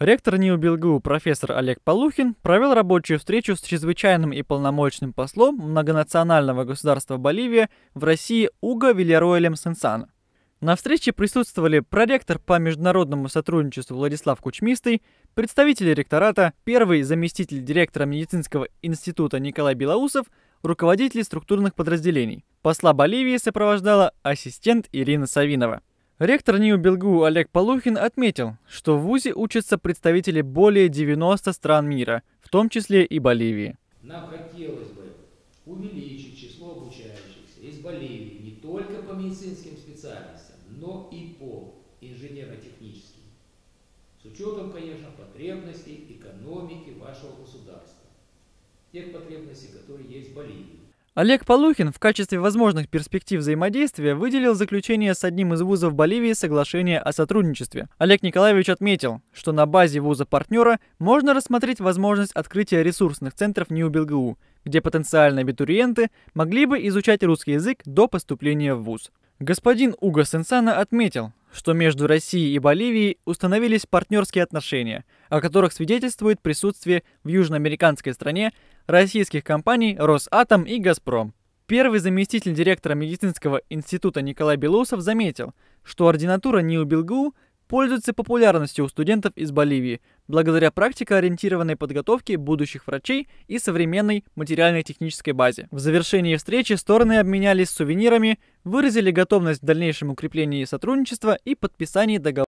Ректор НИУ-Белгу профессор Олег Полухин провел рабочую встречу с чрезвычайным и полномочным послом многонационального государства Боливия в России Уго Вильяроэлем Сенсана. На встрече присутствовали проректор по международному сотрудничеству Владислав Кучмистый, представители ректората, первый заместитель директора медицинского института Николай Белоусов, руководители структурных подразделений. Посла Боливии сопровождала ассистент Ирина Савинова. Ректор НИУ-Белгу Олег Полухин отметил, что в ВУЗе учатся представители более 90 стран мира, в том числе и Боливии. Нам хотелось бы увеличить число обучающихся из Боливии не только по медицинским специальностям, но и по инженерно-техническим, с учетом, конечно, потребностей экономики вашего государства, тех потребностей, которые есть в Боливии. Олег Полухин в качестве возможных перспектив взаимодействия выделил заключение с одним из вузов Боливии соглашение о сотрудничестве. Олег Николаевич отметил, что на базе вуза-партнера можно рассмотреть возможность открытия ресурсных центров НИУ-БелГУ, где потенциальные абитуриенты могли бы изучать русский язык до поступления в вуз. Господин Уго Сенсана отметил, что между Россией и Боливией установились партнерские отношения, о которых свидетельствует присутствие в южноамериканской стране российских компаний «Росатом» и «Газпром». Первый заместитель директора медицинского института Николай Белоусов заметил, что ординатура НИУ-Белгу пользуется популярностью у студентов из Боливии, благодаря практикоориентированной подготовке будущих врачей и современной материально-технической базе. В завершении встречи стороны обменялись сувенирами, выразили готовность к дальнейшему укреплению сотрудничества и подписании договора.